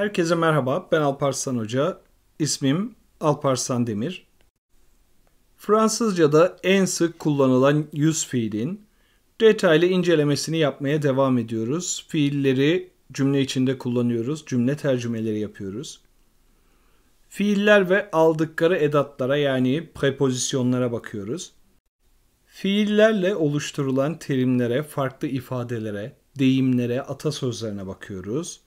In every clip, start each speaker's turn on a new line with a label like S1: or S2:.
S1: Herkese merhaba, ben Alparslan Hoca. İsmim Alparslan Demir. Fransızca'da en sık kullanılan yüz fiilin detaylı incelemesini yapmaya devam ediyoruz. Fiilleri cümle içinde kullanıyoruz, cümle tercümeleri yapıyoruz. Fiiller ve aldıkları edatlara yani prepozisyonlara bakıyoruz. Fiillerle oluşturulan terimlere, farklı ifadelere, deyimlere, atasözlerine bakıyoruz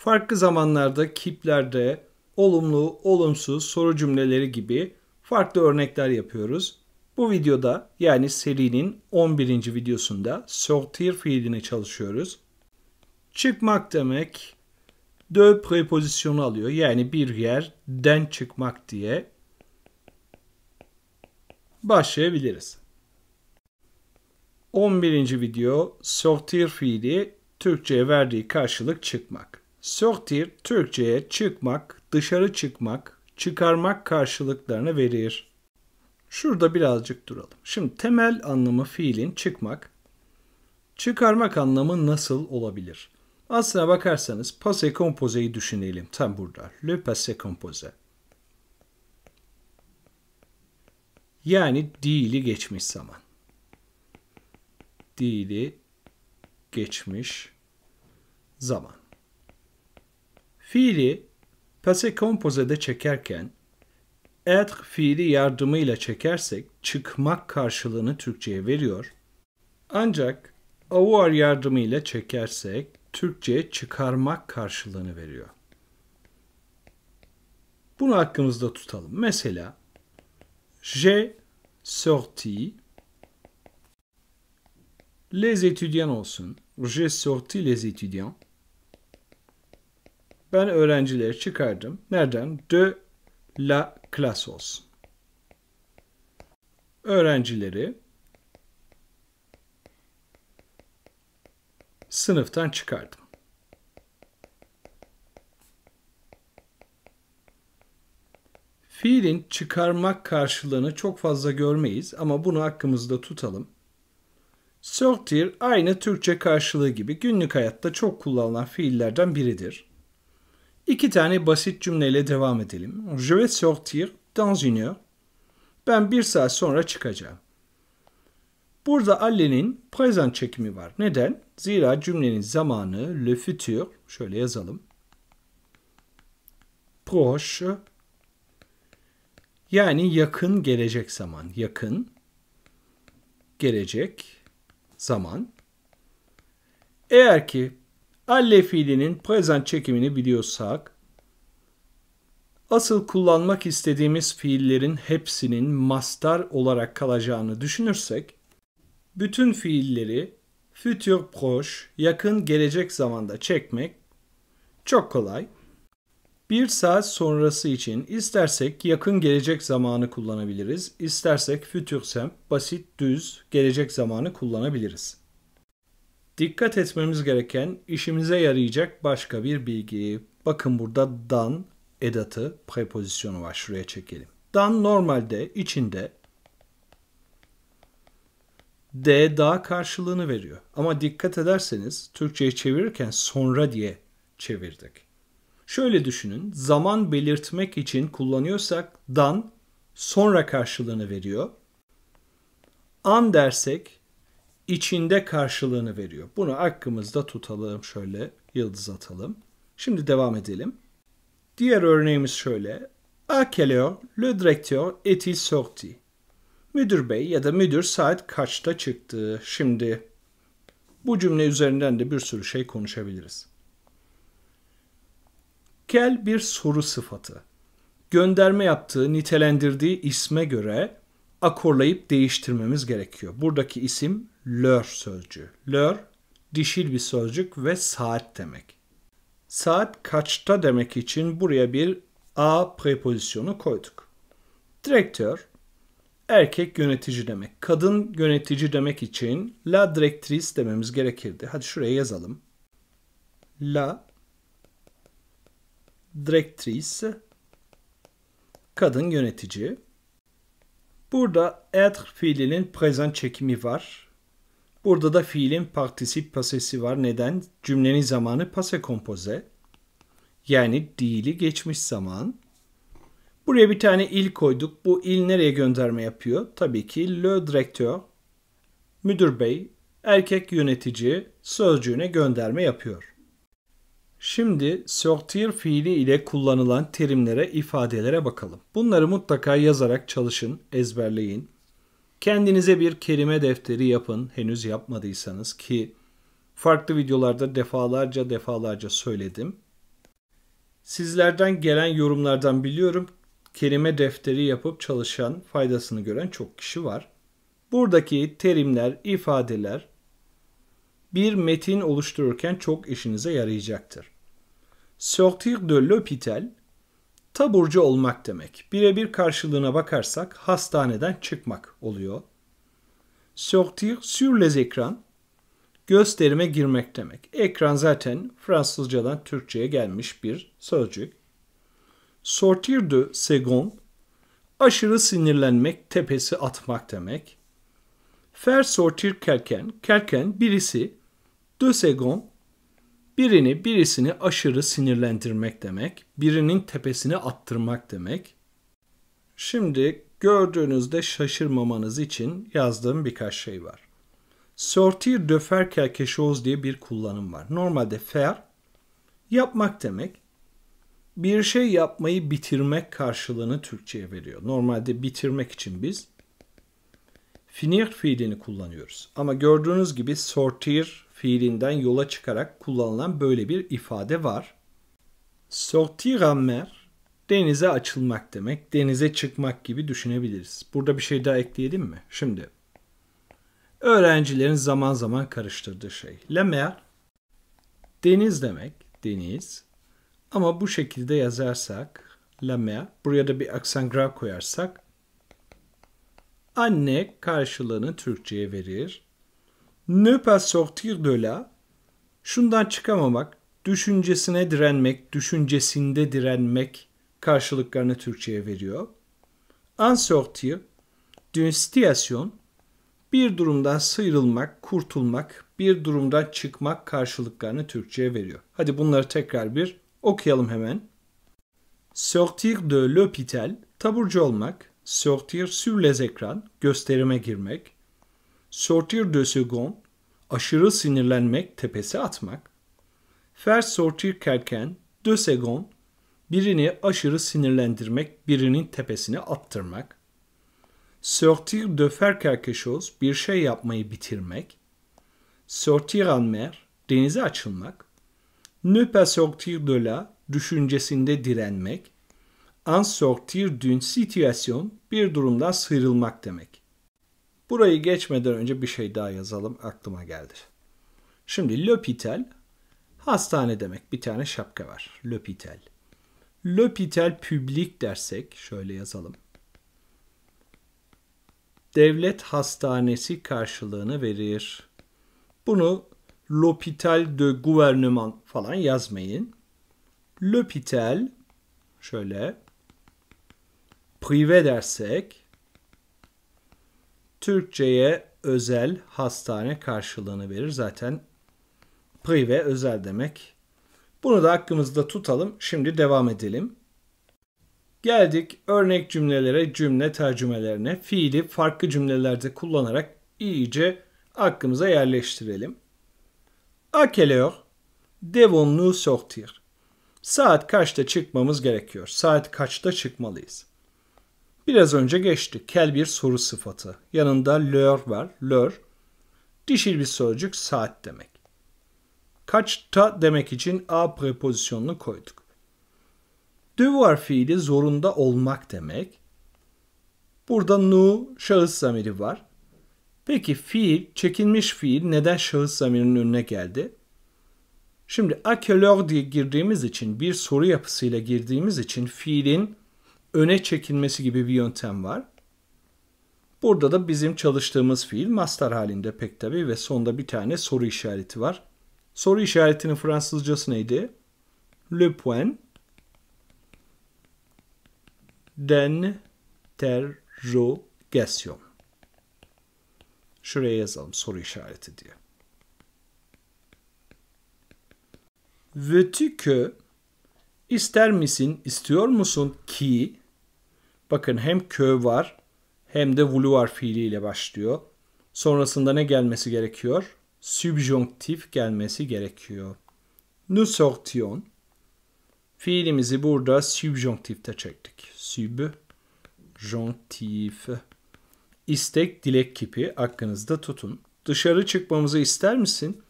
S1: farklı zamanlarda kiplerde olumlu, olumsuz soru cümleleri gibi farklı örnekler yapıyoruz. Bu videoda yani serinin 11. videosunda sortir fiilini çalışıyoruz. Çıkmak demek de prepozisyonu alıyor. Yani bir yerden çıkmak diye başlayabiliriz. 11. video sortir fiili Türkçe'ye verdiği karşılık çıkmak. Söktir Türkçe'ye çıkmak, dışarı çıkmak, çıkarmak karşılıklarını verir. Şurada birazcık duralım. Şimdi temel anlamı fiilin çıkmak. Çıkarmak anlamı nasıl olabilir? Aslına bakarsanız passé composé'yi düşünelim tam burada. Le passé composé. Yani değili geçmiş zaman. Değili geçmiş zaman. Fiili pase kompozede çekerken être fiili yardımıyla çekersek çıkmak karşılığını Türkçe'ye veriyor. Ancak avoir yardımıyla çekersek Türkçe'ye çıkarmak karşılığını veriyor. Bunu aklımızda tutalım. Mesela j'ai sorti les étudiants olsun. J'ai sorti les étudiants. Ben öğrencileri çıkardım. Nereden? De la clasos. Öğrencileri sınıftan çıkardım. Fiilin çıkarmak karşılığını çok fazla görmeyiz ama bunu hakkımızda tutalım. Sortir aynı Türkçe karşılığı gibi günlük hayatta çok kullanılan fiillerden biridir. İki tane basit cümleyle devam edelim. Je vais sortir dans une heure. Ben bir saat sonra çıkacağım. Burada Allen'in present çekimi var. Neden? Zira cümlenin zamanı le futur şöyle yazalım. Proche yani yakın gelecek zaman. Yakın gelecek zaman. Eğer ki alle fiilinin present çekimini biliyorsak asıl kullanmak istediğimiz fiillerin hepsinin mastar olarak kalacağını düşünürsek bütün fiilleri future proche yakın gelecek zamanda çekmek çok kolay. Bir saat sonrası için istersek yakın gelecek zamanı kullanabiliriz, istersek future simple, basit, düz gelecek zamanı kullanabiliriz. Dikkat etmemiz gereken işimize yarayacak başka bir bilgi. Bakın burada dan edatı prepozisyonu var. Şuraya çekelim. Dan normalde içinde D daha karşılığını veriyor. Ama dikkat ederseniz Türkçe'ye çevirirken sonra diye çevirdik. Şöyle düşünün. Zaman belirtmek için kullanıyorsak dan sonra karşılığını veriyor. An dersek içinde karşılığını veriyor. Bunu aklımızda tutalım şöyle yıldız atalım. Şimdi devam edelim. Diğer örneğimiz şöyle. A quelle heure le directeur est-il sorti? Müdür bey ya da müdür saat kaçta çıktı? Şimdi bu cümle üzerinden de bir sürü şey konuşabiliriz. Kel bir soru sıfatı. Gönderme yaptığı, nitelendirdiği isme göre akorlayıp değiştirmemiz gerekiyor. Buradaki isim lör sözcüğü. Lör dişil bir sözcük ve saat demek. Saat kaçta demek için buraya bir a prepozisyonu koyduk. Direktör erkek yönetici demek. Kadın yönetici demek için la direktris dememiz gerekirdi. Hadi şuraya yazalım. La direktris kadın yönetici. Burada être fiilinin prezent çekimi var. Burada da fiilin partisip pasesi var. Neden? Cümlenin zamanı pase kompoze. Yani değili geçmiş zaman. Buraya bir tane il koyduk. Bu il nereye gönderme yapıyor? Tabii ki le direktör, müdür bey, erkek yönetici sözcüğüne gönderme yapıyor. Şimdi sortir fiili ile kullanılan terimlere, ifadelere bakalım. Bunları mutlaka yazarak çalışın, ezberleyin. Kendinize bir kelime defteri yapın henüz yapmadıysanız ki farklı videolarda defalarca defalarca söyledim. Sizlerden gelen yorumlardan biliyorum kelime defteri yapıp çalışan, faydasını gören çok kişi var. Buradaki terimler, ifadeler bir metin oluştururken çok işinize yarayacaktır. Sortir de l'hôpital Taburcu olmak demek. Birebir karşılığına bakarsak hastaneden çıkmak oluyor. Sortir sur les écrans gösterime girmek demek. Ekran zaten Fransızcadan Türkçe'ye gelmiş bir sözcük. Sortir de second aşırı sinirlenmek, tepesi atmak demek. Fer sortir kerken, kerken birisi, de second Birini, birisini aşırı sinirlendirmek demek, birinin tepesini attırmak demek. Şimdi gördüğünüzde şaşırmamanız için yazdığım birkaç şey var. Sortir de faire quelque chose diye bir kullanım var. Normalde faire yapmak demek. Bir şey yapmayı bitirmek karşılığını Türkçe'ye veriyor. Normalde bitirmek için biz finir fiilini kullanıyoruz. Ama gördüğünüz gibi sortir fiilinden yola çıkarak kullanılan böyle bir ifade var. Sortir en mer denize açılmak demek, denize çıkmak gibi düşünebiliriz. Burada bir şey daha ekleyelim mi? Şimdi öğrencilerin zaman zaman karıştırdığı şey. La mer deniz demek, deniz. Ama bu şekilde yazarsak la mer, buraya da bir aksan grav koyarsak anne karşılığını Türkçe'ye verir ne pas sortir de la şundan çıkamamak, düşüncesine direnmek, düşüncesinde direnmek karşılıklarını Türkçe'ye veriyor. En sortir d'une situation bir durumdan sıyrılmak, kurtulmak, bir durumdan çıkmak karşılıklarını Türkçe'ye veriyor. Hadi bunları tekrar bir okuyalım hemen. Sortir de l'hôpital, taburcu olmak, sortir sur les écrans, gösterime girmek, sortir de second, aşırı sinirlenmek, tepesi atmak. Faire sortir quelqu'un de second, birini aşırı sinirlendirmek, birinin tepesine attırmak. Sortir de faire quelque chose, bir şey yapmayı bitirmek. Sortir en mer, denize açılmak. Ne pas sortir de la, düşüncesinde direnmek. En sortir d'une situation, bir durumdan sıyrılmak demek. Burayı geçmeden önce bir şey daha yazalım aklıma geldi. Şimdi l'hôpital hastane demek. Bir tane şapka var. L'hôpital. L'hôpital public dersek şöyle yazalım. Devlet hastanesi karşılığını verir. Bunu l'hôpital de gouvernement falan yazmayın. L'hôpital şöyle prive dersek Türkçe'ye özel hastane karşılığını verir. Zaten prive özel demek. Bunu da aklımızda tutalım. Şimdi devam edelim. Geldik örnek cümlelere, cümle tercümelerine. Fiili farklı cümlelerde kullanarak iyice aklımıza yerleştirelim. A quelle heure devons-nous sortir? Saat kaçta çıkmamız gerekiyor? Saat kaçta çıkmalıyız? Biraz önce geçti Kel bir soru sıfatı. Yanında lör var. Lör. Dişil bir sözcük saat demek. Kaçta demek için a prepozisyonunu koyduk. Devoir fiili zorunda olmak demek. Burada nu şahıs zamiri var. Peki fiil, çekilmiş fiil neden şahıs zamirinin önüne geldi? Şimdi akelör diye girdiğimiz için, bir soru yapısıyla girdiğimiz için fiilin öne çekilmesi gibi bir yöntem var. Burada da bizim çalıştığımız fiil master halinde pek tabi ve sonda bir tane soru işareti var. Soru işaretinin Fransızcası neydi? Le point d'interrogation. Şuraya yazalım soru işareti diye. Veux-tu que ister misin, istiyor musun ki Bakın hem kö var hem de vouloir fiiliyle başlıyor. Sonrasında ne gelmesi gerekiyor? Subjonktif gelmesi gerekiyor. Nous sortions. Fiilimizi burada subjonktifte çektik. Subjonktif. İstek dilek kipi aklınızda tutun. Dışarı çıkmamızı ister misin?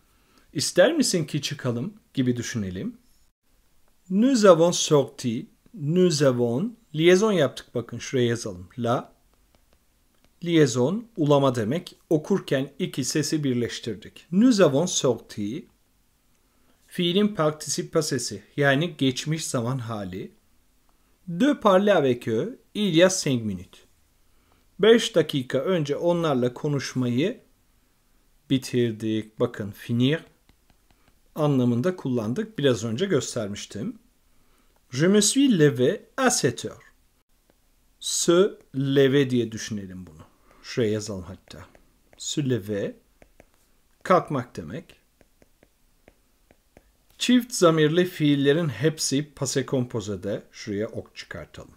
S1: İster misin ki çıkalım gibi düşünelim. Nous avons sorti. Nous avons Liaison yaptık bakın şuraya yazalım. La. Liaison ulama demek. Okurken iki sesi birleştirdik. Nous avons sorti. Fiilin partisipasesi yani geçmiş zaman hali. De parler avec eux il y a 5 minutes. 5 dakika önce onlarla konuşmayı bitirdik. Bakın finir anlamında kullandık. Biraz önce göstermiştim. Je me suis levé à 7 heures. Se leve diye düşünelim bunu. Şuraya yazalım hatta. Se leve kalkmak demek. Çift zamirli fiillerin hepsi passé composé'de. Şuraya ok çıkartalım.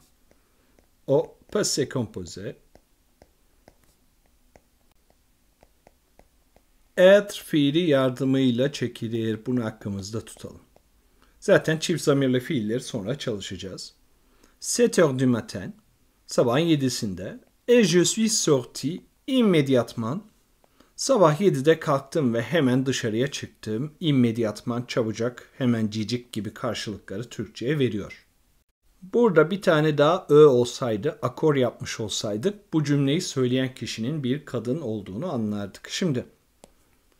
S1: O passé composé. Être fiili yardımıyla çekilir. Bunu aklımızda tutalım. Zaten çift zamirli fiilleri sonra çalışacağız. 7 heures du matin, sabahın 7'sinde. Et je suis sorti immédiatement. Sabah 7'de kalktım ve hemen dışarıya çıktım. İmmediatman çabucak hemen cicik gibi karşılıkları Türkçe'ye veriyor. Burada bir tane daha ö olsaydı, akor yapmış olsaydık bu cümleyi söyleyen kişinin bir kadın olduğunu anlardık. Şimdi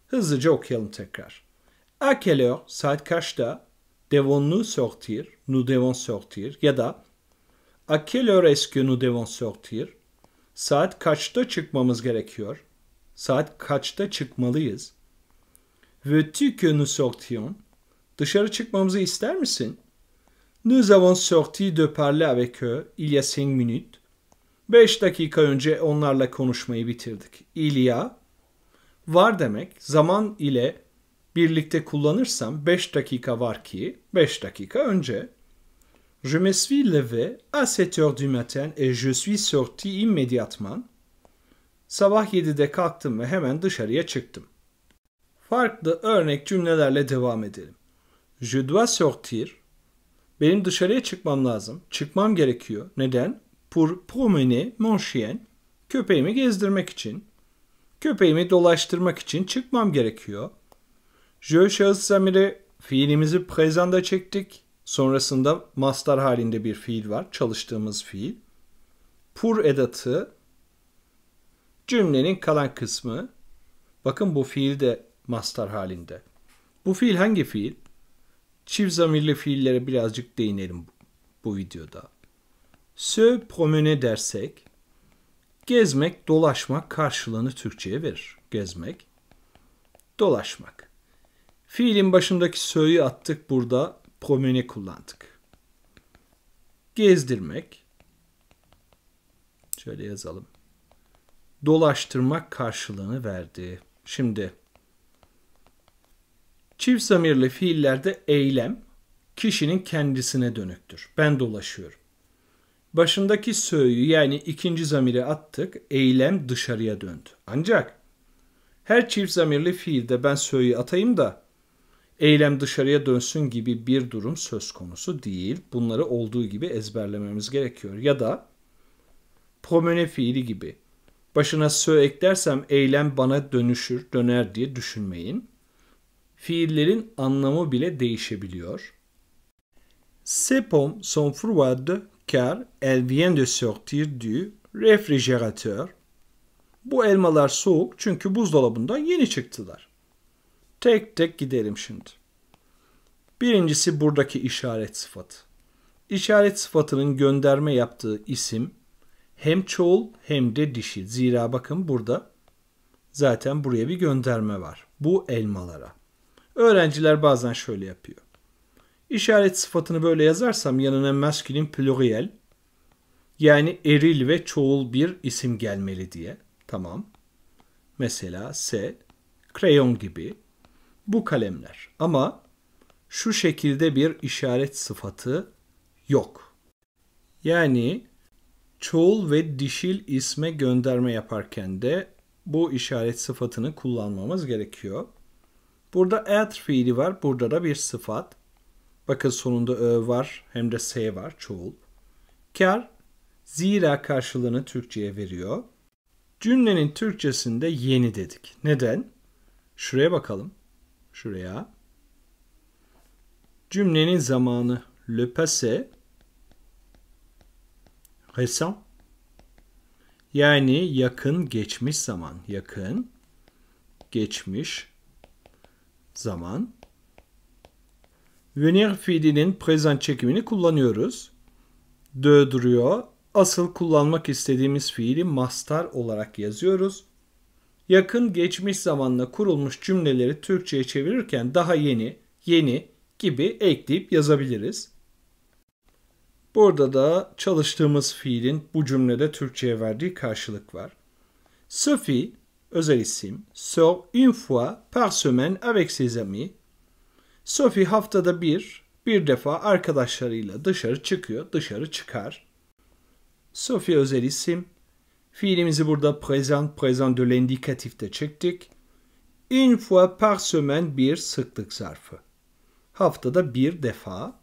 S1: hızlıca okuyalım tekrar. A quelle heure, saat kaçta? devons nous sortir, nous devons sortir ya da à quelle heure est-ce que nous devons sortir, saat kaçta çıkmamız gerekiyor, saat kaçta çıkmalıyız, veux-tu que nous sortions, dışarı çıkmamızı ister misin, nous avons sorti de parler avec eux il y a cinq minutes, 5 dakika önce onlarla konuşmayı bitirdik. İlya var demek zaman ile birlikte kullanırsam 5 dakika var ki 5 dakika önce Je me suis levé à 7 heures du matin et je suis sorti immédiatement. Sabah 7'de kalktım ve hemen dışarıya çıktım. Farklı örnek cümlelerle devam edelim. Je dois sortir. Benim dışarıya çıkmam lazım. Çıkmam gerekiyor. Neden? Pour promener mon chien. Köpeğimi gezdirmek için. Köpeğimi dolaştırmak için çıkmam gerekiyor. Jö şahıs zamiri fiilimizi prezanda çektik. Sonrasında mastar halinde bir fiil var. Çalıştığımız fiil. Pur edatı cümlenin kalan kısmı. Bakın bu fiil de mastar halinde. Bu fiil hangi fiil? Çift zamirli fiillere birazcık değinelim bu, bu videoda. Se promene dersek gezmek, dolaşmak karşılığını Türkçe'ye verir. Gezmek, dolaşmak. Fiilin başındaki söğü attık burada promene kullandık. Gezdirmek. Şöyle yazalım. Dolaştırmak karşılığını verdi. Şimdi çift zamirli fiillerde eylem kişinin kendisine dönüktür. Ben dolaşıyorum. Başındaki söğüyü yani ikinci zamiri attık, eylem dışarıya döndü. Ancak her çift zamirli fiilde ben söğüyü atayım da eylem dışarıya dönsün gibi bir durum söz konusu değil. Bunları olduğu gibi ezberlememiz gerekiyor. Ya da promene fiili gibi başına sö eklersem eylem bana dönüşür, döner diye düşünmeyin. Fiillerin anlamı bile değişebiliyor. Ces pommes sont froides car elles viennent de sortir du réfrigérateur. Bu elmalar soğuk çünkü buzdolabından yeni çıktılar. Tek tek gidelim şimdi. Birincisi buradaki işaret sıfatı. İşaret sıfatının gönderme yaptığı isim hem çoğul hem de dişi. Zira bakın burada zaten buraya bir gönderme var. Bu elmalara. Öğrenciler bazen şöyle yapıyor. İşaret sıfatını böyle yazarsam yanına maskülin pluriel yani eril ve çoğul bir isim gelmeli diye. Tamam. Mesela se, krayon gibi bu kalemler. Ama şu şekilde bir işaret sıfatı yok. Yani çoğul ve dişil isme gönderme yaparken de bu işaret sıfatını kullanmamız gerekiyor. Burada at fiili var. Burada da bir sıfat. Bakın sonunda ö var hem de s var çoğul. Kar zira karşılığını Türkçe'ye veriyor. Cümlenin Türkçesinde yeni dedik. Neden? Şuraya bakalım şuraya. Cümlenin zamanı le passé récent yani yakın geçmiş zaman. Yakın geçmiş zaman. Venir fiilinin present çekimini kullanıyoruz. Dö duruyor. Asıl kullanmak istediğimiz fiili mastar olarak yazıyoruz yakın geçmiş zamanla kurulmuş cümleleri Türkçe'ye çevirirken daha yeni, yeni gibi ekleyip yazabiliriz. Burada da çalıştığımız fiilin bu cümlede Türkçe'ye verdiği karşılık var. Sophie, özel isim, sort une fois par semaine avec ses amis. Sophie haftada bir, bir defa arkadaşlarıyla dışarı çıkıyor, dışarı çıkar. Sophie özel isim, Fiilimizi burada présent, présent de l'indicatif'te çektik. Une fois par semaine bir sıklık zarfı. Haftada bir defa.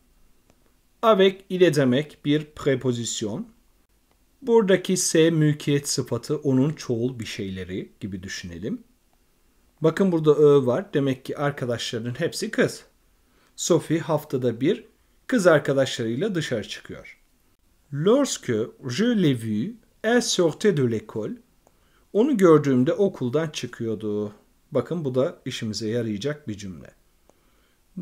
S1: Avec ile demek bir prepozisyon. Buradaki S mülkiyet sıfatı onun çoğul bir şeyleri gibi düşünelim. Bakın burada ö var. Demek ki arkadaşlarının hepsi kız. Sophie haftada bir kız arkadaşlarıyla dışarı çıkıyor. Lorsque je l'ai vu El sortait de l'école. Onu gördüğümde okuldan çıkıyordu. Bakın bu da işimize yarayacak bir cümle.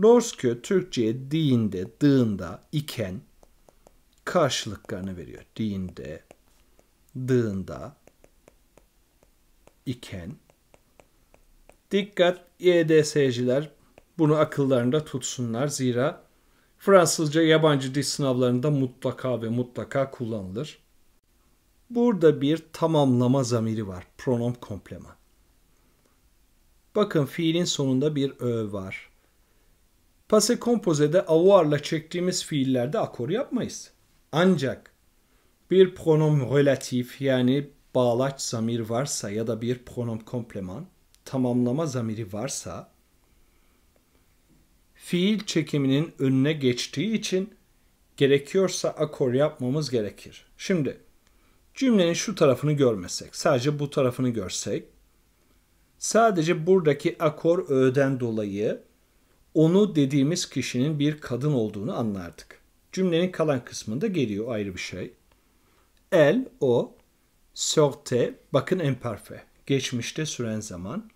S1: Lorsque Türkçe'ye diğinde, dığında, iken karşılıklarını veriyor. Diğinde, dığında, iken. Dikkat YDS'ciler e bunu akıllarında tutsunlar. Zira Fransızca yabancı dil sınavlarında mutlaka ve mutlaka kullanılır. Burada bir tamamlama zamiri var. Pronom kompleman. Bakın fiilin sonunda bir ö var. Pase kompozede avoir'la çektiğimiz fiillerde akor yapmayız. Ancak bir pronom relatif yani bağlaç zamir varsa ya da bir pronom kompleman tamamlama zamiri varsa fiil çekiminin önüne geçtiği için gerekiyorsa akor yapmamız gerekir. Şimdi Cümlenin şu tarafını görmesek, sadece bu tarafını görsek, sadece buradaki akor Ö'den dolayı onu dediğimiz kişinin bir kadın olduğunu anlardık. Cümlenin kalan kısmında geliyor ayrı bir şey. El, o, sorte, bakın emparfe, geçmişte süren zaman.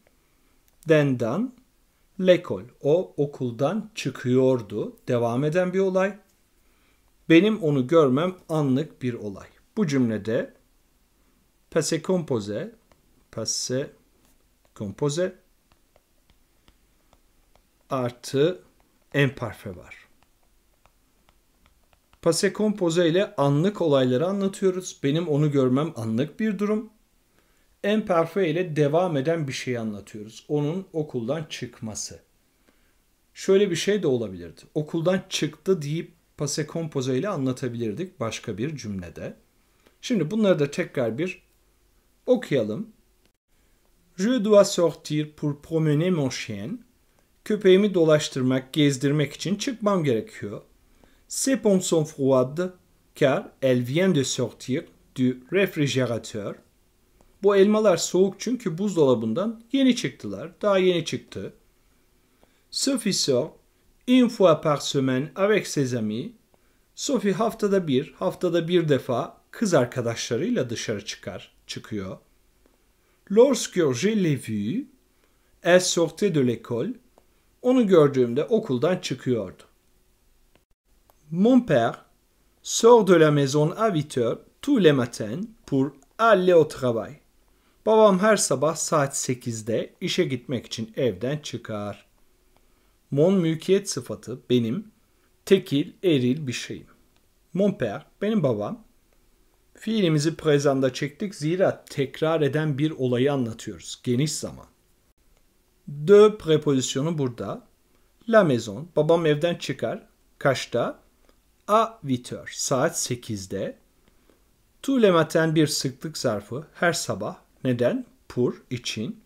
S1: Dendan, lekol, o okuldan çıkıyordu, devam eden bir olay. Benim onu görmem anlık bir olay. Bu cümlede passé composé passé composé artı emparfe var. Passé composé ile anlık olayları anlatıyoruz. Benim onu görmem anlık bir durum. Emparfe ile devam eden bir şeyi anlatıyoruz. Onun okuldan çıkması. Şöyle bir şey de olabilirdi. Okuldan çıktı deyip passé composé ile anlatabilirdik başka bir cümlede. Şimdi bunları da tekrar bir okuyalım. Je dois sortir pour promener mon chien. Köpeğimi dolaştırmak, gezdirmek için çıkmam gerekiyor. Ses pompes sont froides car elle vient de sortir du réfrigérateur. Bu elmalar soğuk çünkü buzdolabından yeni çıktılar. Daha yeni çıktı. Sophie sort une fois par semaine avec ses amis. Sophie haftada bir, haftada bir defa kız dışarı çıkar, çıkıyor. Lorsque je l'ai vu, elle sortait de l'école. Onu gördüğümde okuldan çıkıyordu. Mon père sort de la maison à 8 heures tous les matins pour aller au travail. Babam her sabah saat 8'de işe gitmek için evden çıkar. Mon mülkiyet sıfatı benim, tekil, eril bir şeyim. Mon père, benim babam, Fiilimizi prezanda çektik zira tekrar eden bir olayı anlatıyoruz. Geniş zaman. De prepozisyonu burada. La maison. Babam evden çıkar. Kaçta? A vitör. Saat 8'de. Tous le matin bir sıklık zarfı. Her sabah. Neden? Pour. için.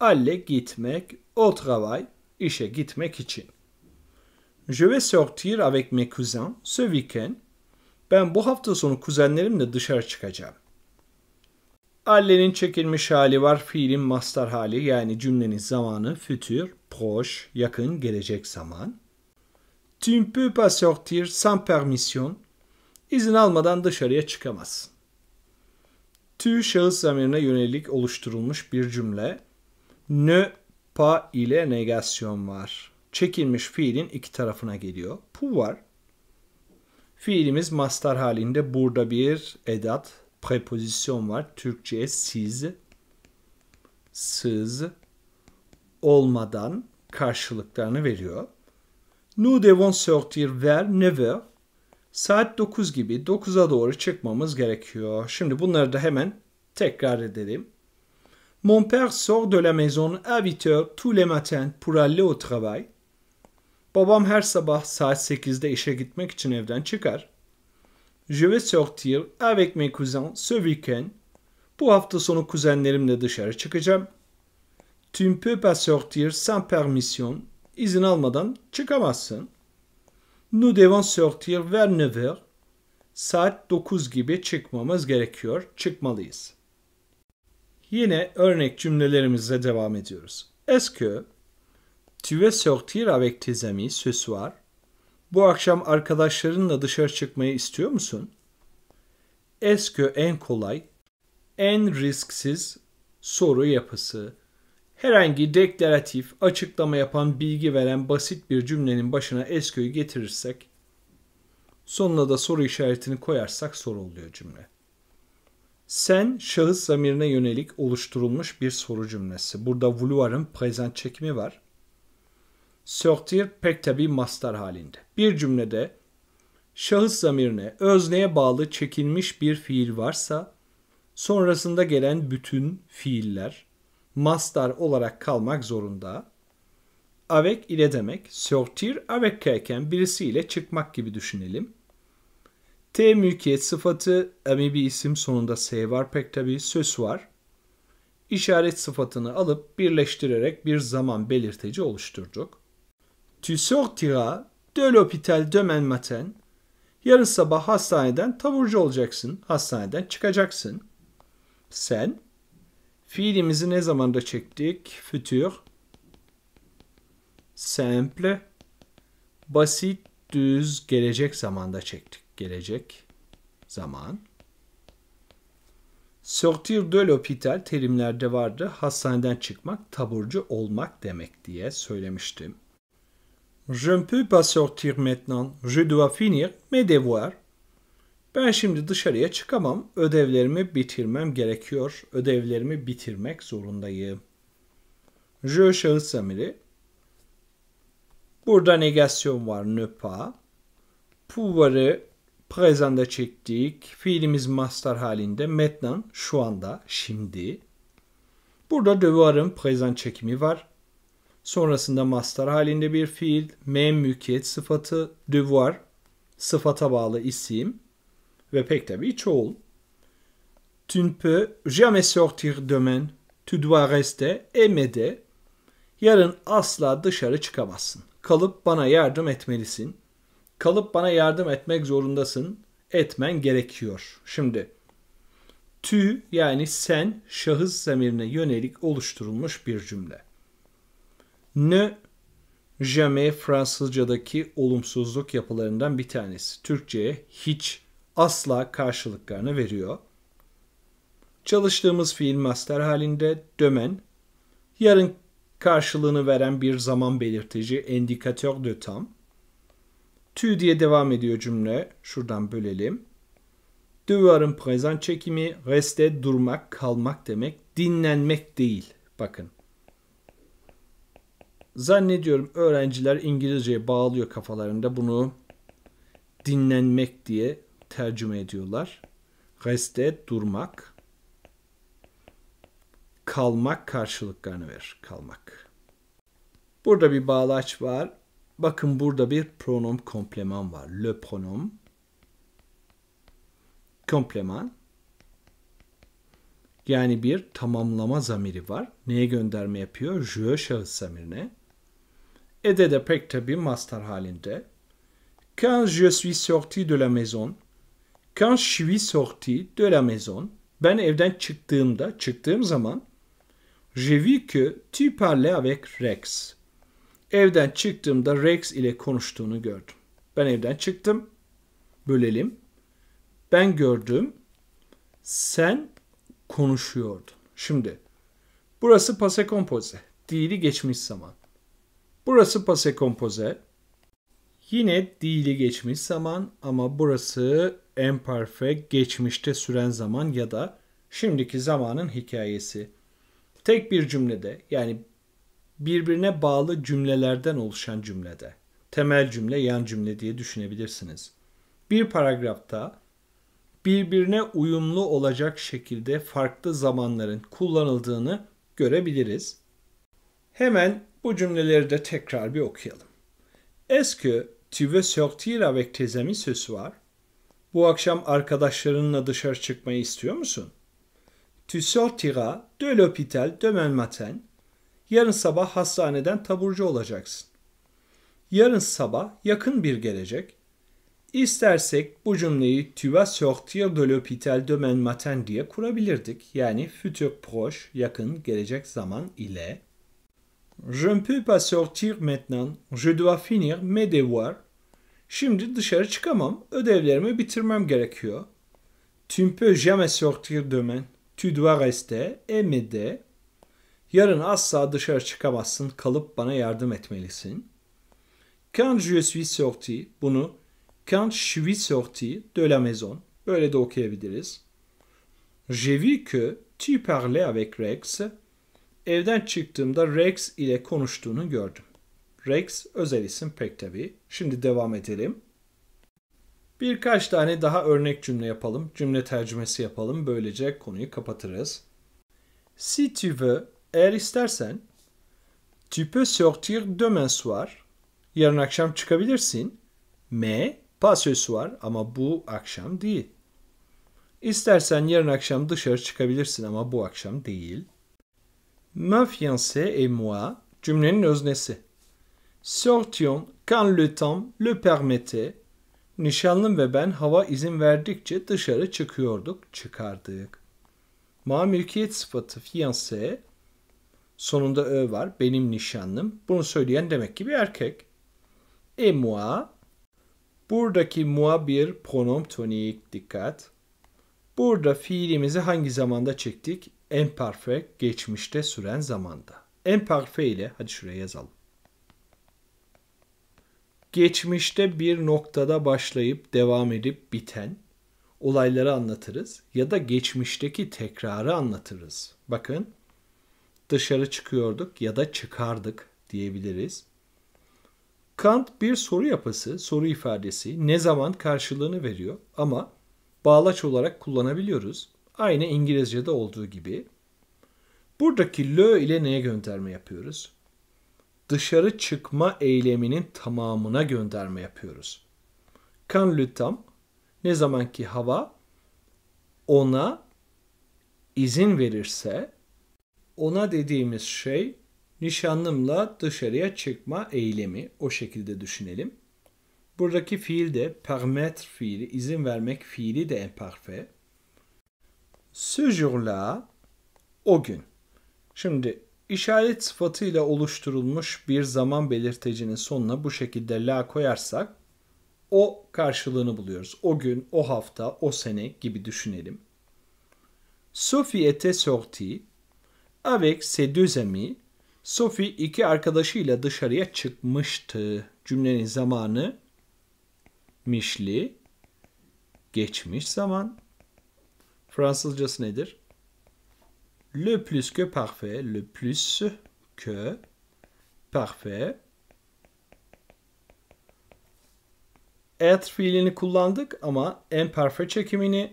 S1: Aller gitmek. Au travail. işe gitmek için. Je vais sortir avec mes cousins ce week-end. Ben bu hafta sonu kuzenlerimle dışarı çıkacağım. Alle'nin çekilmiş hali var, fiilin mastar hali yani cümlenin zamanı fütür, proche, yakın, gelecek zaman. Tu ne peux pas sortir sans permission. İzin almadan dışarıya çıkamazsın. Tu şahıs zamirine yönelik oluşturulmuş bir cümle. Ne pa ile negasyon var. Çekilmiş fiilin iki tarafına geliyor. Pu var. Fiilimiz mastar halinde. Burada bir edat, preposisyon var. Türkçe'ye siz, sız olmadan karşılıklarını veriyor. Nous devons sortir vers 9 Saat 9 gibi 9'a doğru çıkmamız gerekiyor. Şimdi bunları da hemen tekrar edelim. Mon père sort de la maison à 8h tous les matins pour aller au travail. Babam her sabah saat 8'de işe gitmek için evden çıkar. Je vais sortir avec mes cousins ce week-end. Bu hafta sonu kuzenlerimle dışarı çıkacağım. Tu ne peux pas sortir sans permission. İzin almadan çıkamazsın. Nous devons sortir vers 9 Saat 9 gibi çıkmamız gerekiyor. Çıkmalıyız. Yine örnek cümlelerimize devam ediyoruz. Est-ce que Tu veux sortir avec tes amis ce soir? Bu akşam arkadaşlarınla dışarı çıkmayı istiyor musun? est en kolay, en risksiz soru yapısı. Herhangi deklaratif, açıklama yapan, bilgi veren basit bir cümlenin başına esköyü getirirsek, sonuna da soru işaretini koyarsak soru oluyor cümle. Sen şahıs zamirine yönelik oluşturulmuş bir soru cümlesi. Burada Vouloir'ın prezent çekimi var. Söktir pek tabi mastar halinde. Bir cümlede şahıs zamirine, özneye bağlı çekilmiş bir fiil varsa sonrasında gelen bütün fiiller mastar olarak kalmak zorunda. Avec ile demek, söktir sortir avec'ken birisiyle çıkmak gibi düşünelim. T mülkiyet sıfatı ami bir isim sonunda S var pek tabi söz var. İşaret sıfatını alıp birleştirerek bir zaman belirteci oluşturduk. Tu sortiras de l'hôpital demain matin. Yarın sabah hastaneden taburcu olacaksın. Hastaneden çıkacaksın. Sen fiilimizi ne zamanda çektik? Futur. Simple. Basit, düz, gelecek zamanda çektik. Gelecek zaman. Sortir de l'hôpital terimlerde vardı. Hastaneden çıkmak, taburcu olmak demek diye söylemiştim. Je ne peux pas sortir maintenant. Je dois finir mes devoirs. Ben şimdi dışarıya çıkamam. Ödevlerimi bitirmem gerekiyor. Ödevlerimi bitirmek zorundayım. Je şahıs zamiri. Burada negasyon var. Ne pas. Pouvoir'ı present'e çektik. Fiilimiz master halinde. Maintenant şu anda, şimdi. Burada devoir'ın present çekimi var. Sonrasında master halinde bir fiil, memlükiyet sıfatı, devoir, sıfata bağlı isim ve pek tabii çoğul. Tu ne peux jamais sortir demain. Tu dois rester aimer Yarın asla dışarı çıkamazsın. Kalıp bana yardım etmelisin. Kalıp bana yardım etmek zorundasın. Etmen gerekiyor. Şimdi tü yani sen şahıs zemirine yönelik oluşturulmuş bir cümle. Ne jamais Fransızcadaki olumsuzluk yapılarından bir tanesi. Türkçe'ye hiç asla karşılıklarını veriyor. Çalıştığımız fiil master halinde dömen, yarın karşılığını veren bir zaman belirtici endikatör de tam. Tü diye devam ediyor cümle. Şuradan bölelim. Duvarın prezent çekimi reste durmak, kalmak demek, dinlenmek değil. Bakın Zannediyorum öğrenciler İngilizceye bağlıyor kafalarında bunu dinlenmek diye tercüme ediyorlar. Reste durmak. Kalmak karşılıklarını ver. Kalmak. Burada bir bağlaç var. Bakın burada bir pronom kompleman var. Le pronom. Kompleman. Yani bir tamamlama zamiri var. Neye gönderme yapıyor? Je şahıs zamirine. Ede'de pek tabii master halinde. Quand je suis sorti de la maison. Quand je suis sorti de la maison. Ben evden çıktığımda, çıktığım zaman j'ai vu que tu parlais avec Rex. Evden çıktığımda Rex ile konuştuğunu gördüm. Ben evden çıktım. Bölelim. Ben gördüm. Sen konuşuyordun. Şimdi burası passé composé. Dili geçmiş zaman. Burası pase kompoze. Yine değili geçmiş zaman ama burası imperfect geçmişte süren zaman ya da şimdiki zamanın hikayesi. Tek bir cümlede yani birbirine bağlı cümlelerden oluşan cümlede. Temel cümle, yan cümle diye düşünebilirsiniz. Bir paragrafta birbirine uyumlu olacak şekilde farklı zamanların kullanıldığını görebiliriz. Hemen bu cümleleri de tekrar bir okuyalım. Est-ce que tu veux sortir avec tes amis ce soir? Bu akşam arkadaşlarınla dışarı çıkmayı istiyor musun? Tu sortiras de l'hôpital demain matin. Yarın sabah hastaneden taburcu olacaksın. Yarın sabah yakın bir gelecek. İstersek bu cümleyi tu vas sortir de l'hôpital demain matin diye kurabilirdik. Yani futur proche, yakın gelecek zaman ile Je ne peux pas sortir maintenant. Je dois finir mes devoirs. Şimdi dışarı çıkamam. Ödevlerimi bitirmem gerekiyor. Tu ne peux jamais sortir demain. Tu dois rester et m'aider. Yarın asla dışarı çıkamazsın. Kalıp bana yardım etmelisin. Quand je suis sorti, bunu quand je suis sorti de la maison, böyle de okuyabiliriz. J'ai vu que tu parlais avec Rex Evden çıktığımda Rex ile konuştuğunu gördüm. Rex özel isim pek tabi. Şimdi devam edelim. Birkaç tane daha örnek cümle yapalım. Cümle tercümesi yapalım. Böylece konuyu kapatırız. Si tu veux, eğer istersen, tu peux sortir demain soir. Yarın akşam çıkabilirsin. Mais pas ce soir ama bu akşam değil. İstersen yarın akşam dışarı çıkabilirsin ama bu akşam değil. Ma fiancée et moi cümlenin öznesi. Sortions quand le temps le permettait. Nişanlım ve ben hava izin verdikçe dışarı çıkıyorduk, çıkardık. Ma mülkiyet sıfatı fiancé sonunda ö var. Benim nişanlım. Bunu söyleyen demek ki bir erkek. E moi Buradaki moi bir pronom tonik dikkat. Burada fiilimizi hangi zamanda çektik? Emperfe geçmişte süren zamanda. Emperfe ile hadi şuraya yazalım. Geçmişte bir noktada başlayıp devam edip biten olayları anlatırız ya da geçmişteki tekrarı anlatırız. Bakın dışarı çıkıyorduk ya da çıkardık diyebiliriz. Kant bir soru yapısı, soru ifadesi ne zaman karşılığını veriyor ama bağlaç olarak kullanabiliyoruz. Aynı İngilizce'de olduğu gibi. Buradaki le ile neye gönderme yapıyoruz? Dışarı çıkma eyleminin tamamına gönderme yapıyoruz. Kan le ne zamanki hava ona izin verirse ona dediğimiz şey nişanlımla dışarıya çıkma eylemi o şekilde düşünelim. Buradaki fiil de permettre fiili, izin vermek fiili de emparfe. Ce jour-là, o gün. Şimdi işaret sıfatıyla oluşturulmuş bir zaman belirtecinin sonuna bu şekilde la koyarsak o karşılığını buluyoruz. O gün, o hafta, o sene gibi düşünelim. Sophie était sortie avec ses deux amis. Sophie iki arkadaşıyla dışarıya çıkmıştı. Cümlenin zamanı mişli, geçmiş zaman, Fransızcası nedir? Le plus que parfait, le plus que parfait. At fiilini kullandık ama en imperfect çekimini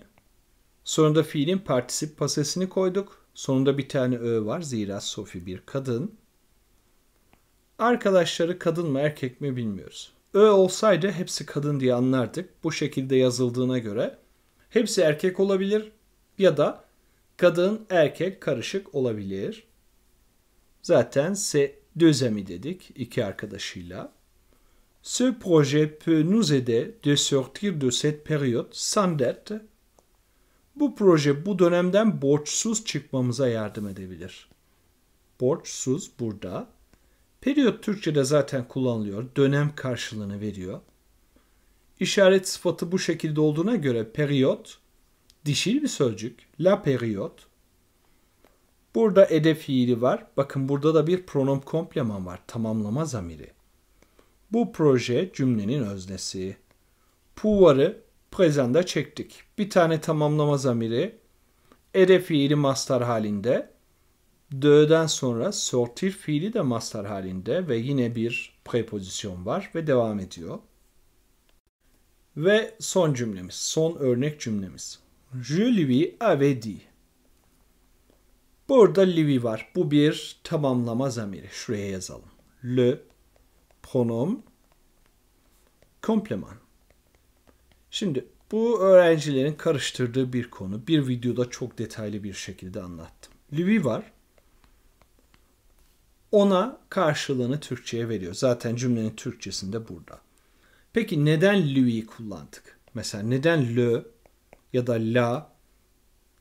S1: sonunda fiilin particip pasesini koyduk. Sonunda bir tane ö var. Zira Sophie bir kadın. Arkadaşları kadın mı erkek mi bilmiyoruz. Ö olsaydı hepsi kadın diye anlardık. Bu şekilde yazıldığına göre hepsi erkek olabilir ya da kadın erkek karışık olabilir. Zaten se dözemi dedik iki arkadaşıyla. Ce projet peut nous aider de sortir de cette période sans dette. Bu proje bu dönemden borçsuz çıkmamıza yardım edebilir. Borçsuz burada. Periyot Türkçe'de zaten kullanılıyor. Dönem karşılığını veriyor. İşaret sıfatı bu şekilde olduğuna göre periyot dişil bir sözcük. La periyot. Burada ede fiili var. Bakın burada da bir pronom kompleman var. Tamamlama zamiri. Bu proje cümlenin öznesi. Puvarı prezende çektik. Bir tane tamamlama zamiri. Ede fiili mastar halinde. Dö'den sonra sortir fiili de mastar halinde ve yine bir prepozisyon var ve devam ediyor. Ve son cümlemiz, son örnek cümlemiz. Je lui avais dit. Burada lui var. Bu bir tamamlama zamiri. Şuraya yazalım. Le pronom kompleman. Şimdi bu öğrencilerin karıştırdığı bir konu. Bir videoda çok detaylı bir şekilde anlattım. Lui var. Ona karşılığını Türkçe'ye veriyor. Zaten cümlenin Türkçesinde burada. Peki neden Louis'i kullandık? Mesela neden le ya da la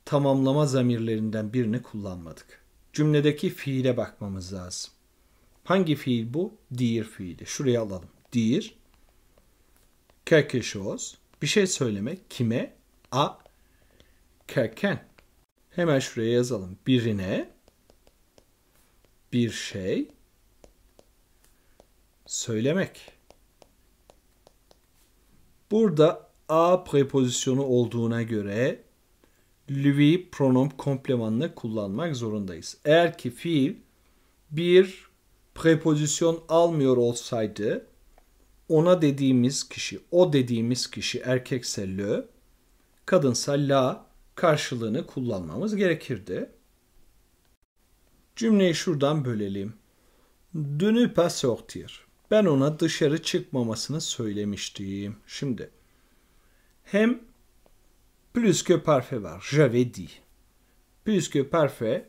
S1: tamamlama zamirlerinden birini kullanmadık. Cümledeki fiile bakmamız lazım. Hangi fiil bu? Dir fiili. Şuraya alalım. Dir. Quelque Bir şey söylemek. Kime? A. Keken. Hemen şuraya yazalım. Birine bir şey söylemek. Burada a prepozisyonu olduğuna göre lui pronom komplemanını kullanmak zorundayız. Eğer ki fiil bir prepozisyon almıyor olsaydı ona dediğimiz kişi, o dediğimiz kişi erkekse le, kadınsa la karşılığını kullanmamız gerekirdi. Cümleyi şuradan bölelim. Dünü ne pas sortir. Ben ona dışarı çıkmamasını söylemiştim. Şimdi hem plus que parfait var. J'avais dit. Plus que parfait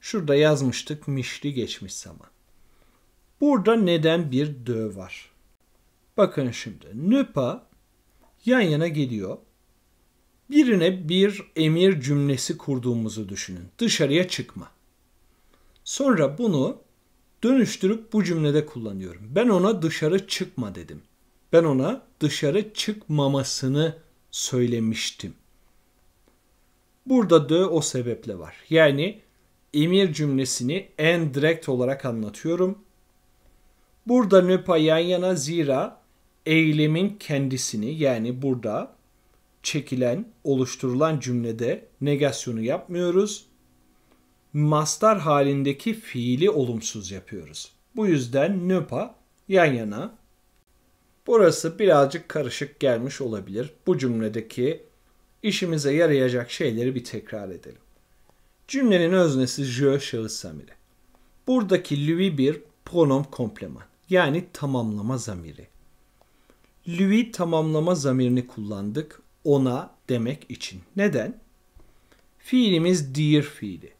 S1: şurada yazmıştık mişli geçmiş zaman. Burada neden bir dö var? Bakın şimdi ne yan yana geliyor. Birine bir emir cümlesi kurduğumuzu düşünün. Dışarıya çıkma. Sonra bunu dönüştürüp bu cümlede kullanıyorum. Ben ona dışarı çıkma dedim. Ben ona dışarı çıkmamasını söylemiştim. Burada de o sebeple var. Yani emir cümlesini en direkt olarak anlatıyorum. Burada nöpa yan yana zira eylemin kendisini yani burada çekilen, oluşturulan cümlede negasyonu yapmıyoruz. Mastar halindeki fiili olumsuz yapıyoruz. Bu yüzden nöpa yan yana Burası birazcık karışık gelmiş olabilir. Bu cümledeki işimize yarayacak şeyleri bir tekrar edelim. Cümlenin öznesi je şahıs zamiri. Buradaki lui bir pronom kompleman yani tamamlama zamiri. Lui tamamlama zamirini kullandık ona demek için. Neden? Fiilimiz dir fiili.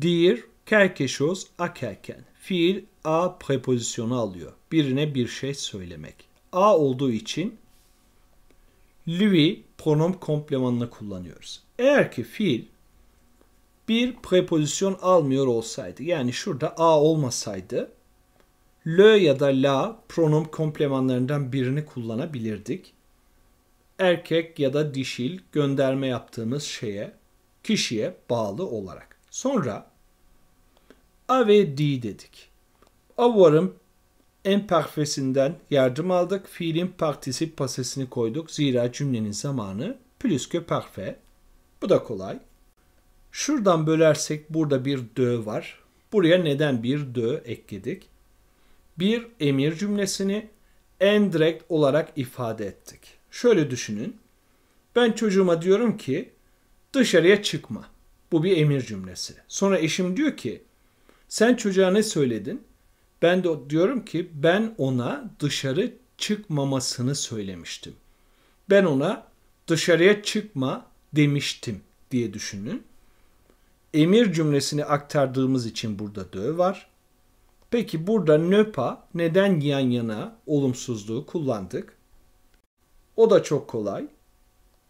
S1: Dir quelque chose à quelqu'un. Fiil a prepozisyonu alıyor. Birine bir şey söylemek. A olduğu için lui pronom komplemanını kullanıyoruz. Eğer ki fiil bir prepozisyon almıyor olsaydı yani şurada a olmasaydı le ya da la pronom komplemanlarından birini kullanabilirdik. Erkek ya da dişil gönderme yaptığımız şeye, kişiye bağlı olarak. Sonra a ve D dedik. A Emperfesinden yardım aldık. Fiilin partisip pasesini koyduk. Zira cümlenin zamanı plüskö parfe. Bu da kolay. Şuradan bölersek burada bir dö var. Buraya neden bir dö ekledik? Bir emir cümlesini en direkt olarak ifade ettik. Şöyle düşünün. Ben çocuğuma diyorum ki dışarıya çıkma. Bu bir emir cümlesi. Sonra eşim diyor ki sen çocuğa ne söyledin? Ben de diyorum ki ben ona dışarı çıkmamasını söylemiştim. Ben ona dışarıya çıkma demiştim diye düşünün. Emir cümlesini aktardığımız için burada dö var. Peki burada nöpa neden yan yana olumsuzluğu kullandık? O da çok kolay.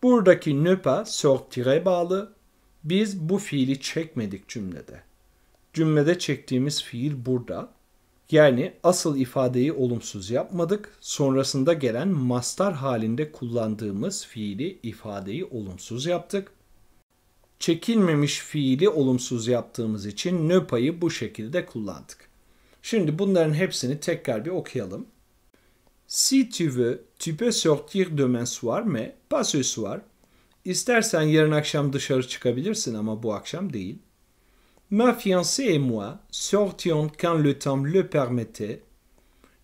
S1: Buradaki nöpa sortire bağlı. Biz bu fiili çekmedik cümlede. Cümlede çektiğimiz fiil burada. Yani asıl ifadeyi olumsuz yapmadık. Sonrasında gelen mastar halinde kullandığımız fiili ifadeyi olumsuz yaptık. Çekilmemiş fiili olumsuz yaptığımız için nöpayı bu şekilde kullandık. Şimdi bunların hepsini tekrar bir okuyalım. Si tu veux, tu peux sortir demain soir mais pas ce soir. İstersen yarın akşam dışarı çıkabilirsin ama bu akşam değil. Ma fiancée et moi sortions quand le temps le permettait.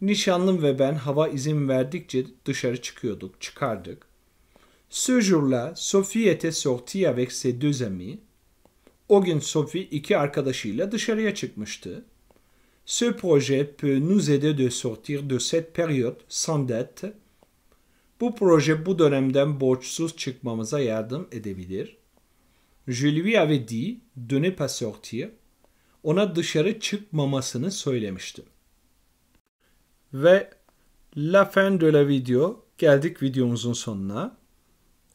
S1: Nişanlım ve ben hava izin verdikçe dışarı çıkıyorduk, çıkardık. Ce jour-là, Sophie était sortie avec ses deux amis. O gün Sophie iki arkadaşıyla dışarıya çıkmıştı. Ce projet peut nous aider de sortir de cette période sans dette. Bu proje bu dönemden borçsuz çıkmamıza yardım edebilir. Je lui avais dit de ne pas sortir. Ona dışarı çıkmamasını söylemiştim. Ve la fin de la video geldik videomuzun sonuna.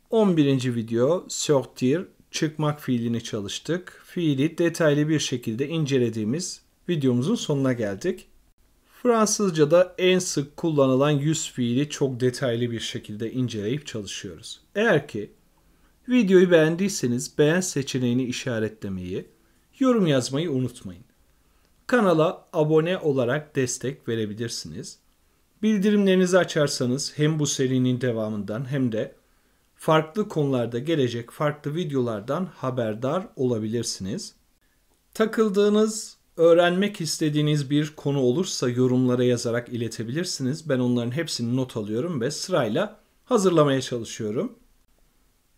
S1: 11. video sortir çıkmak fiilini çalıştık. Fiili detaylı bir şekilde incelediğimiz videomuzun sonuna geldik. Fransızca'da en sık kullanılan yüz fiili çok detaylı bir şekilde inceleyip çalışıyoruz. Eğer ki Videoyu beğendiyseniz beğen seçeneğini işaretlemeyi, yorum yazmayı unutmayın. Kanala abone olarak destek verebilirsiniz. Bildirimlerinizi açarsanız hem bu serinin devamından hem de farklı konularda gelecek farklı videolardan haberdar olabilirsiniz. Takıldığınız, öğrenmek istediğiniz bir konu olursa yorumlara yazarak iletebilirsiniz. Ben onların hepsini not alıyorum ve sırayla hazırlamaya çalışıyorum.